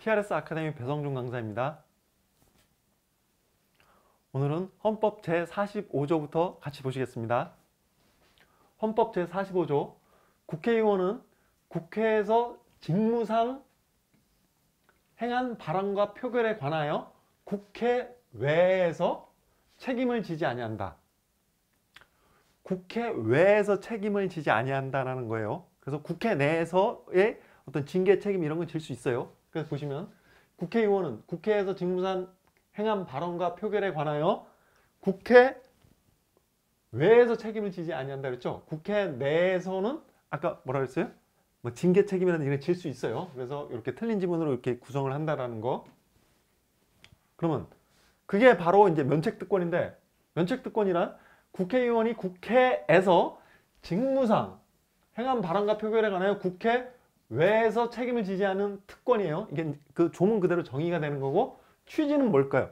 TRS 아카데미 배성준 강사입니다. 오늘은 헌법 제45조부터 같이 보시겠습니다. 헌법 제45조 국회의원은 국회에서 직무상 행한 발언과 표결에 관하여 국회 외에서 책임을 지지 아니한다. 국회 외에서 책임을 지지 아니한다라는 거예요. 그래서 국회 내에서의 어떤 징계 책임 이런 건 질 수 있어요. 그래서 보시면 국회의원은 국회에서 직무상 행한 발언과 표결에 관하여 국회 외에서 책임을 지지 아니한다 그랬죠. 국회 내에서는 아까 뭐라 그랬어요? 뭐 징계 책임이라는 이런 질수 있어요. 그래서 이렇게 틀린 지문으로 이렇게 구성을 한다라는 거. 그러면 그게 바로 이제 면책특권인데 면책특권이란 국회의원이 국회에서 직무상 행한 발언과 표결에 관하여 국회 왜에서 책임을 지지 않은 특권이에요. 이게 그 조문 그대로 정의가 되는 거고 취지는 뭘까요?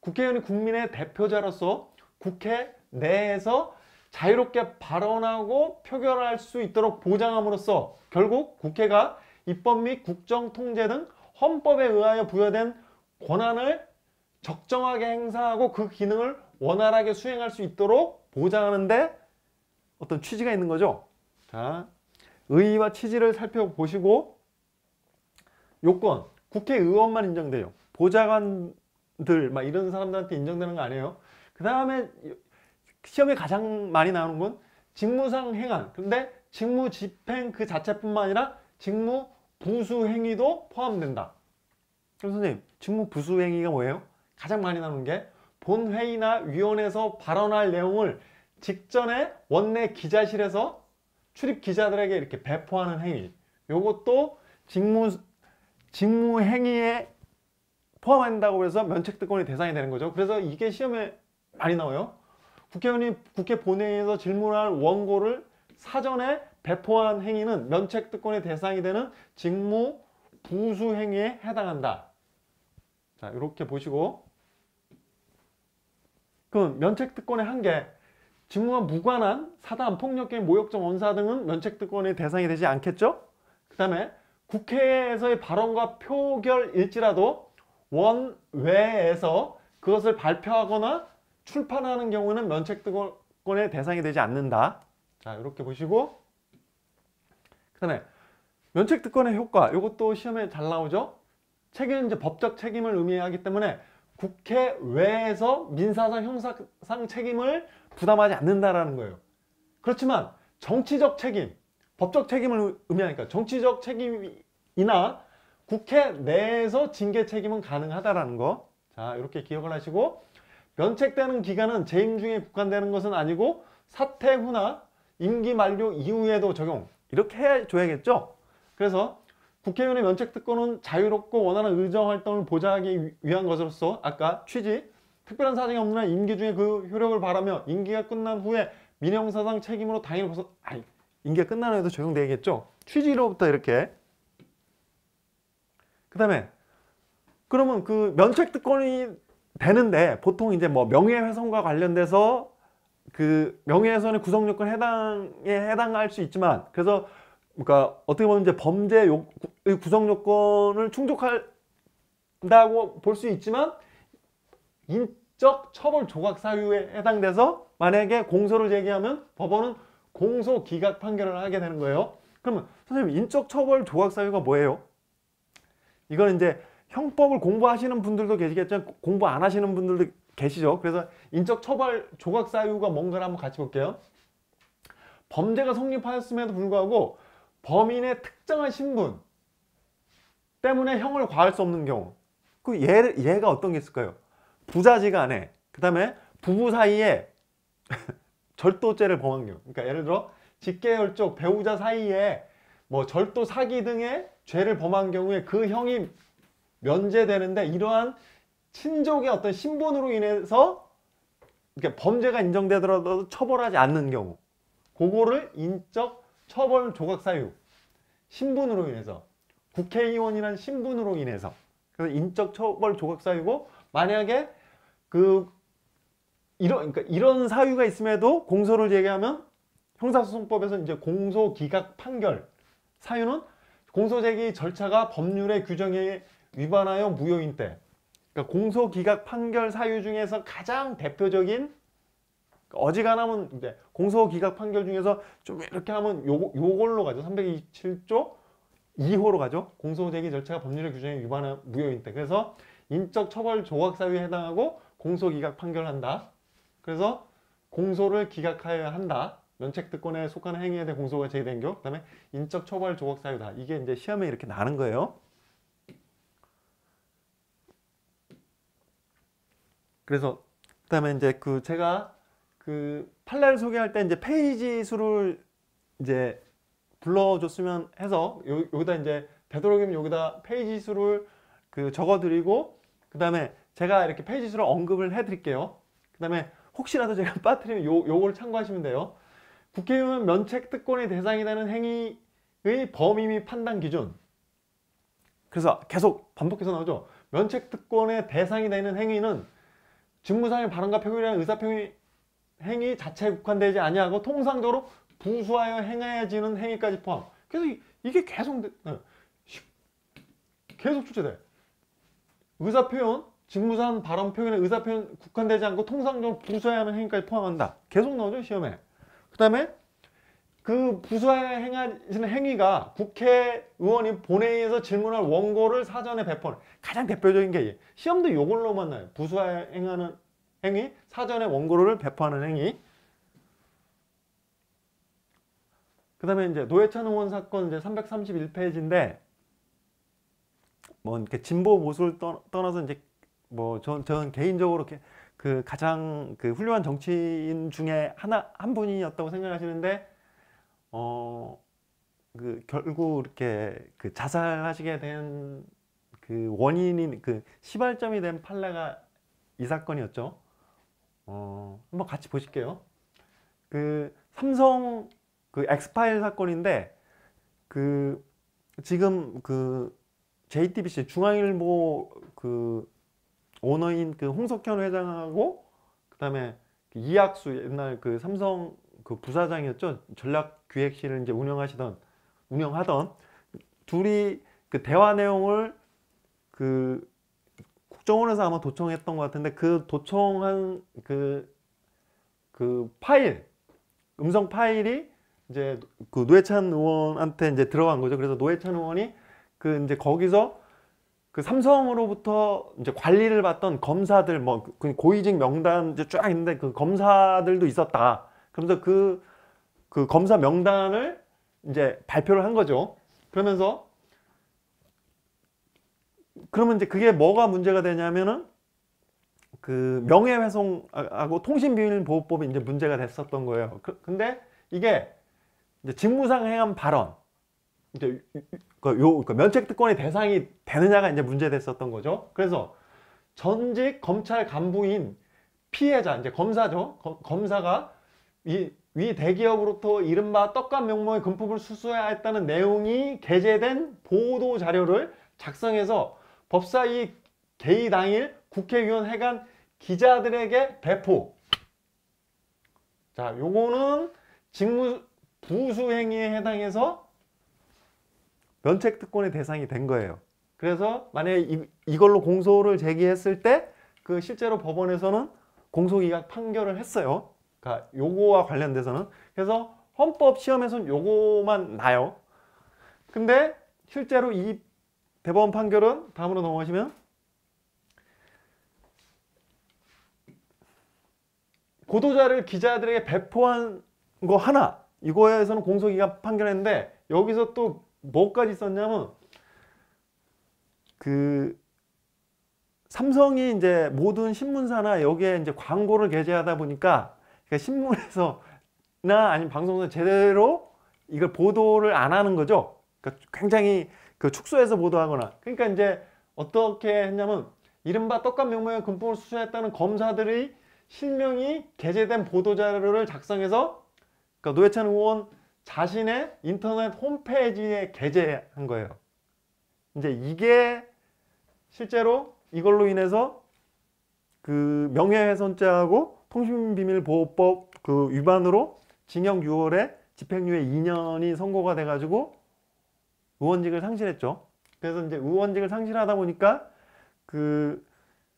국회의원이 국민의 대표자로서 국회 내에서 자유롭게 발언하고 표결할 수 있도록 보장함으로써 결국 국회가 입법 및 국정 통제 등 헌법에 의하여 부여된 권한을 적정하게 행사하고 그 기능을 원활하게 수행할 수 있도록 보장하는데 어떤 취지가 있는 거죠. 자, 의의와 취지를 살펴보시고 요건 국회의원만 인정돼요. 보좌관들 막 이런 사람들한테 인정되는 거 아니에요. 그 다음에 시험에 가장 많이 나오는 건 직무상 행한 근데 직무 집행 그 자체뿐만 아니라 직무 부수 행위도 포함된다. 그럼 선생님 직무 부수 행위가 뭐예요? 가장 많이 나오는 게 본회의나 위원회에서 발언할 내용을 직전에 원내 기자실에서 출입 기자들에게 이렇게 배포하는 행위 요것도 직무 직무 행위에 포함한다고 해서 면책특권이 대상이 되는 거죠. 그래서 이게 시험에 많이 나와요. 국회의원이 국회 본회의에서 질문할 원고를 사전에 배포한 행위는 면책특권의 대상이 되는 직무 부수 행위에 해당한다. 자, 이렇게 보시고 그럼 면책특권의 한계 직무와 무관한 사단, 폭력게임, 모욕적 언사 등은 면책특권의 대상이 되지 않겠죠? 그 다음에 국회에서의 발언과 표결일지라도 원외에서 그것을 발표하거나 출판하는 경우는 면책특권의 대상이 되지 않는다. 자 이렇게 보시고 그 다음에 면책특권의 효과 이것도 시험에 잘 나오죠? 책임은 이제 법적 책임을 의미하기 때문에 국회 외에서 민사상 형사상 책임을 부담하지 않는다라는 거예요. 그렇지만 정치적 책임, 법적 책임을 의미하니까 정치적 책임이나 국회 내에서 징계 책임은 가능하다라는 거. 자, 이렇게 기억을 하시고 면책되는 기간은 재임 중에 국한되는 것은 아니고 사퇴 후나 임기 만료 이후에도 적용. 이렇게 해줘야겠죠? 그래서 국회의원의 면책특권은 자유롭고 원활한 의정활동을 보장하기 위한 것으로서 아까 취지, 특별한 사정이 없는 한 임기 중에 그 효력을 바라며 임기가 끝난 후에 민형사상 책임으로 당일 벗어 아니 임기가 끝나는해도 적용되겠죠. 취지로부터 이렇게 그 다음에 그러면 그 면책특권이 되는데 보통 이제 뭐 명예훼손과 관련돼서 그 명예훼손의 구성요건 해당에 해당할 수 있지만 그래서 그러니까 어떻게 보면 이제 범죄 구성요건을 충족한다고 볼 수 있지만 인적 처벌 조각 사유에 해당돼서 만약에 공소를 제기하면 법원은 공소 기각 판결을 하게 되는 거예요. 그러면 선생님 인적 처벌 조각 사유가 뭐예요? 이건 이제 형법을 공부하시는 분들도 계시겠지만 공부 안 하시는 분들도 계시죠. 그래서 인적 처벌 조각 사유가 뭔가를 한번 같이 볼게요. 범죄가 성립하였음에도 불구하고 범인의 특정한 신분 때문에 형을 과할 수 없는 경우 그 예를, 예가 어떤 게 있을까요? 부자지간에 그 다음에 부부 사이에 절도죄를 범한 경우 그러니까 예를 들어 직계혈족 배우자 사이에 뭐 절도 사기 등의 죄를 범한 경우에 그 형이 면제되는데 이러한 친족의 어떤 신분으로 인해서 이렇게 범죄가 인정되더라도 처벌하지 않는 경우 그거를 인적 처벌 조각 사유 신분으로 인해서 국회의원이란 신분으로 인해서 그래서 인적 처벌 조각 사유고 만약에 그 이런 그러니까 이런 사유가 있음에도 공소를 제기하면 형사소송법에서 이제 공소 기각 판결 사유는 공소 제기 절차가 법률의 규정에 위반하여 무효인 때 그러니까 공소 기각 판결 사유 중에서 가장 대표적인 어지간하면 이제 공소 기각 판결 중에서 좀 이렇게 하면 요, 요걸로 가죠. 327조 2호로 가죠. 공소 제기 절차가 법률의 규정에 위반하여 무효인 때. 그래서 인적처벌조각사유에 해당하고 공소기각 판결한다. 그래서 공소를 기각하여야 한다. 면책특권에 속하는 행위에 대한 공소가 제기된 경우 그 다음에 인적처벌조각사유다. 이게 이제 시험에 이렇게 나는 거예요. 그래서 그 다음에 이제 그 제가 그 판례를 소개할 때 이제 페이지 수를 이제 불러줬으면 해서 여기다 이제 되도록이면 여기다 페이지 수를 그 적어드리고 그 다음에 제가 이렇게 페이지 수를 언급을 해드릴게요. 그 다음에 혹시라도 제가 빠뜨리면 요, 요걸 참고하시면 돼요. 국회의원 면책 특권의 대상이 되는 행위의 범위 및 판단 기준 그래서 계속 반복해서 나오죠. 면책 특권의 대상이 되는 행위는 직무상의 발언과 표현이라는 의사표현 행위 자체에 국한되지 아니하고 통상적으로 부수하여 행해지는 행위까지 포함. 그래서 이게 계속 네. 계속 출제돼. 의사표현, 직무상 발언 표현의 의사표현 국한되지 않고 통상적으로 부수해야 하는 행위까지 포함한다. 계속 나오죠, 시험에. 그 다음에 그 부수해야 행하는 시 행위가 국회의원이 본회의에서 질문할 원고를 사전에 배포하는 가장 대표적인 게 시험도 이걸로 만나요. 부수해야 행하는 행위, 사전에 원고를 배포하는 행위. 그 다음에 이제 노회찬 의원 사건 이제 331페이지인데 뭐 이렇게 진보 보수를 떠나서 이제 뭐전 저 개인적으로 이렇게 그 가장 그 훌륭한 정치인 중에 하나 한 분이었다고 생각하시는데 어 그 결국 이렇게 그 자살하시게 된 그 원인인 그 시발점이 된 판례가 이 사건이었죠. 어 한번 같이 보실게요. 그 삼성 그 엑스파일 사건인데 그 지금 그 JTBC 중앙일보 그 오너인 그 홍석현 회장하고 그다음에 그 이학수 옛날 그 삼성 그 부사장이었죠 전략 기획실을 이제 운영하시던 운영하던 둘이 그 대화 내용을 그 국정원에서 아마 도청했던 것 같은데 그 도청한 그그 그 파일 음성 파일이 이제 그 노회찬 의원한테 이제 들어간 거죠. 그래서 노회찬 의원이 그 이제 거기서 그 삼성으로부터 이제 관리를 받던 검사들 뭐그 그 고위직 명단 이제 쫙 있는데 그 검사들도 있었다. 그러면서 그, 그 검사 명단을 이제 발표를 한 거죠. 그러면서 그러면 이제 그게 뭐가 문제가 되냐면은 그 명예훼손하고 통신비밀보호법이 이제 문제가 됐었던 거예요. 그, 근데 이게 이제 직무상 행한 발언 이제 그요그 그러니까 면책특권의 대상이 되느냐가 이제 문제됐었던 거죠. 그래서 전직 검찰 간부인 피해자 이제 검사죠. 거, 검사가 이, 위 대기업으로부터 이른바 떡값 명목의 금품을 수수해야 했다는 내용이 게재된 보도 자료를 작성해서 법사위 개의 당일 국회의원회관 기자들에게 배포 자 요거는 직무 부수행위에 해당해서 면책 특권의 대상이 된 거예요. 그래서 만약에 이, 이걸로 공소를 제기했을 때 그 실제로 법원에서는 공소기각 판결을 했어요. 그러니까 요거와 관련돼서는 그래서 헌법 시험에선 요거만 나요. 근데 실제로 이 대법원 판결은 다음으로 넘어가시면 고도자를 기자들에게 배포한 거 하나 이거에서는 공소기각 판결했는데 여기서 또 뭐까지 썼냐면 그 삼성이 이제 모든 신문사나 여기에 이제 광고를 게재하다 보니까 그러니까 신문에서나 아니면 방송에서 제대로 이걸 보도를 안 하는 거죠. 그러니까 굉장히 그 축소해서 보도하거나 그러니까 이제 어떻게 했냐면 이른바 떡값 명목의 금품을 수수했다는 검사들의 실명이 게재된 보도 자료를 작성해서 그러니까 노회찬 의원 자신의 인터넷 홈페이지에 게재한 거예요. 이제 이게 실제로 이걸로 인해서 그 명예훼손죄하고 통신비밀보호법 그 위반으로 징역 6월에 집행유예 2년이 선고가 돼가지고 의원직을 상실했죠. 그래서 이제 의원직을 상실하다 보니까 그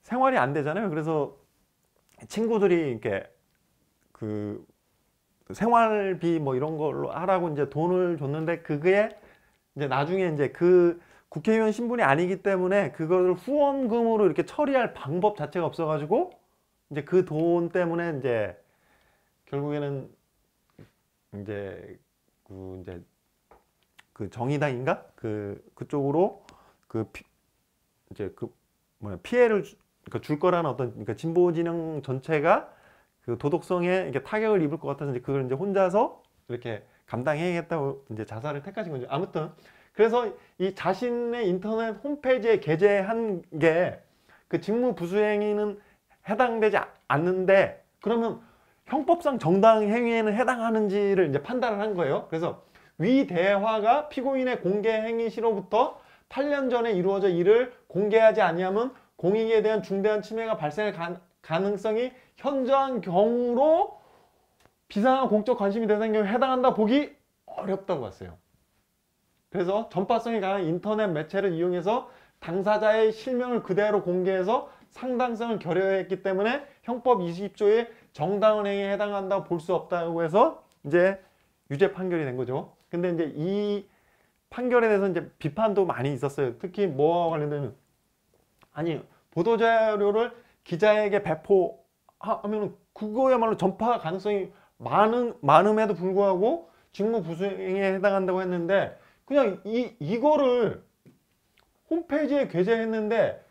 생활이 안 되잖아요. 그래서 친구들이 이렇게 그 생활비 뭐 이런 걸로 하라고 이제 돈을 줬는데 그게 이제 나중에 이제 그 국회의원 신분이 아니기 때문에 그거를 후원금으로 이렇게 처리할 방법 자체가 없어가지고 이제 그 돈 때문에 이제 결국에는 이제 그 이제 그 정의당인가 그 그쪽으로 그 피, 이제 그 뭐냐 피해를 줄, 그러니까 줄 거라는 어떤 그러니까 진보 진영 전체가 그 도덕성에 이게 타격을 입을 것 같아서 이제 그걸 이제 혼자서 이렇게 감당해야겠다고 이제 자살을 택하신 거죠. 아무튼 그래서 이 자신의 인터넷 홈페이지에 게재한 게 그 직무 부수행위는 해당되지 않는데 그러면 형법상 정당 행위에는 해당하는지를 이제 판단을 한 거예요. 그래서 위 대화가 피고인의 공개 행위 시로부터 8년 전에 이루어져 이를 공개하지 아니하면 공익에 대한 중대한 침해가 발생할 가능성이 현저한 경우로 비상한 공적 관심이 되는 경우에 해당한다 보기 어렵다고 봤어요. 그래서 전파성이 강한 인터넷 매체를 이용해서 당사자의 실명을 그대로 공개해서 상당성을 결여했기 때문에 형법 20조의 정당한 행위에 해당한다고 볼 수 없다고 해서 이제 유죄 판결이 된 거죠. 근데 이제 이 판결에 대해서 이제 비판도 많이 있었어요. 특히 뭐와 관련된 아니 보도자료를 기자에게 배포 하면 은 그거야말로 전파 가능성이 많은, 많음에도 불구하고 직무부수행에 해당한다고 했는데 그냥 이, 이거를 홈페이지에 게재했는데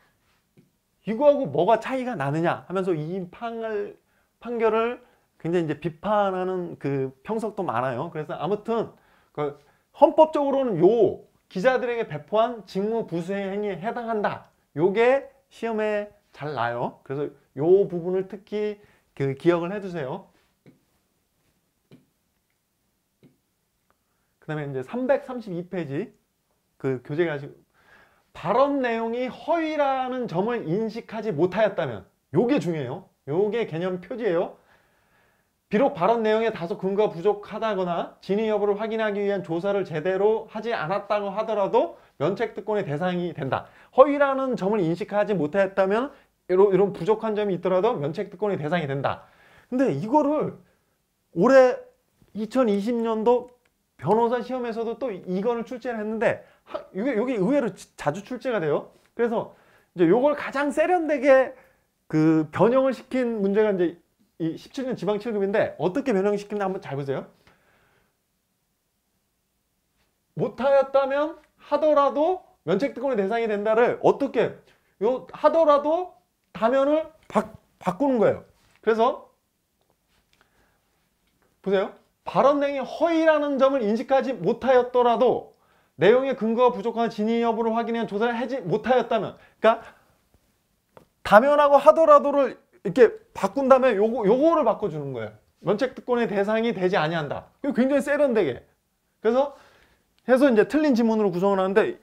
이거하고 뭐가 차이가 나느냐 하면서 이 판을, 판결을 굉장히 이제 비판하는 그 평석도 많아요. 그래서 아무튼 그 헌법적으로는 요 기자들에게 배포한 직무부수행에 위 해당한다. 요게 시험에 잘 나요. 그래서 요 부분을 특히 그 기억을 해두세요. 그 다음에 이제 332페이지 그 교재가 발언 내용이 허위라는 점을 인식하지 못하였다면 요게 중요해요. 요게 개념 표지예요. 비록 발언 내용에 다소 근거가 부족하다거나 진위 여부를 확인하기 위한 조사를 제대로 하지 않았다고 하더라도 면책특권의 대상이 된다. 허위라는 점을 인식하지 못하였다면 이런, 이런 부족한 점이 있더라도 면책특권이 대상이 된다. 근데 이거를 올해 2020년도 변호사 시험에서도 또 이거를 출제를 했는데 이게 여기 의외로 자주 출제가 돼요. 그래서 이제 요걸 가장 세련되게 그 변형을 시킨 문제가 이제 이 17년 지방 7급인데 어떻게 변형을 시킨다 한번 잘 보세요. 못하였다면 하더라도 면책특권의 대상이 된다를 어떻게 요 하더라도 화면을 바, 바꾸는 거예요. 그래서 보세요. 발언행위 허위라는 점을 인식하지 못하였더라도 내용의 근거가 부족한 진위 여부를 확인한 조사를 하지 못하였다면 그러니까 다면하고 하더라도를 이렇게 바꾼 다면 요거, 요거를 바꿔주는 거예요. 면책특권의 대상이 되지 아니한다. 굉장히 세련되게. 그래서 해서 이제 틀린 지문으로 구성을 하는데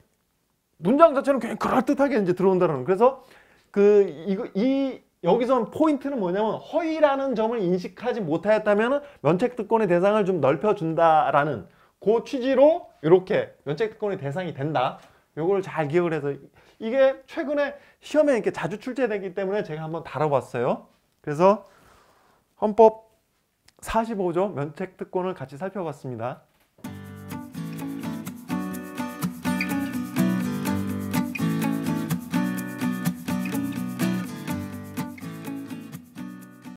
문장 자체는 굉장히 그럴듯하게 이제 들어온다는 그래서 그 이거 이 여기서 포인트는 뭐냐면 허위라는 점을 인식하지 못하였다면 면책특권의 대상을 좀 넓혀준다라는 그 취지로 이렇게 면책특권의 대상이 된다. 요걸 잘 기억을 해서 이게 최근에 시험에 이렇게 자주 출제되기 때문에 제가 한번 다뤄봤어요. 그래서 헌법 45조 면책특권을 같이 살펴봤습니다.